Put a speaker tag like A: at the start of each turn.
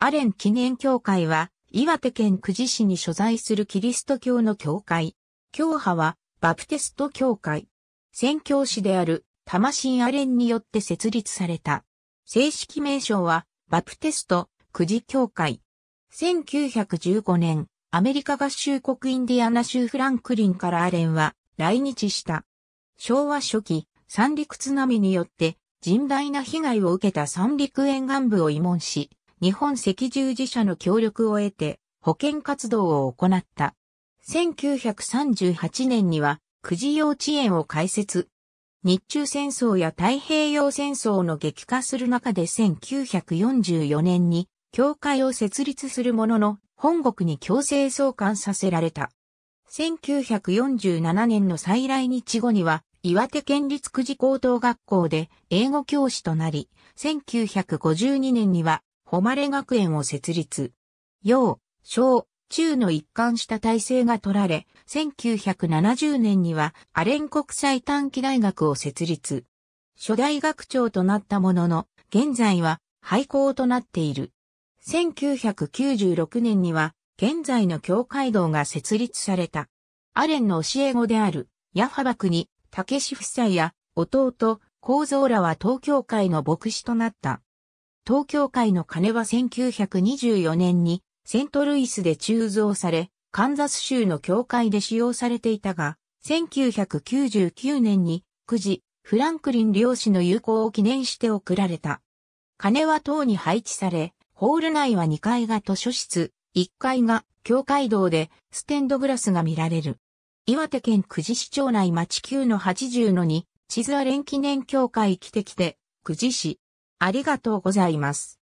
A: アレン記念協会は、岩手県久慈市に所在するキリスト教の教会。教派は、バプテスト教会。宣教師である、魂アレンによって設立された。正式名称は、バプテスト、久慈教会。1915年、アメリカ合衆国インディアナ州フランクリンからアレンは来日した。昭和初期、三陸津波によって甚大な被害を受けた三陸沿岸部を慰問し、日本赤十字社の協力を得て保健活動を行った。1938年には、九慈幼稚園を開設。日中戦争や太平洋戦争の激化する中で1944年に教会を設立するものの本国に強制送還させられた。1947年の再来日後には岩手県立九慈高等学校で英語教師となり、1952年には誉学園を設立。要、小、中の一貫した体制が取られ、1970年にはアレン国際短期大学を設立。初代学長となったものの、現在は廃校となっている。1996年には、現在の教会堂が設立された。アレンの教え子である、ヤファバクに、武志夫妻や、弟、構造らは東京会の牧師となった。東京会の鐘は1924年にセントルイスで鋳造され、カンザス州の教会で使用されていたが、1999年に、くじ、フランクリン漁師の友好を記念して贈られた。鐘は塔に配置され、ホール内は2階が図書室、1階が教会堂でステンドグラスが見られる。岩手県くじ市町内町9の80の2、地図は連記念教会来てきて、くじ市、ありがとうございます。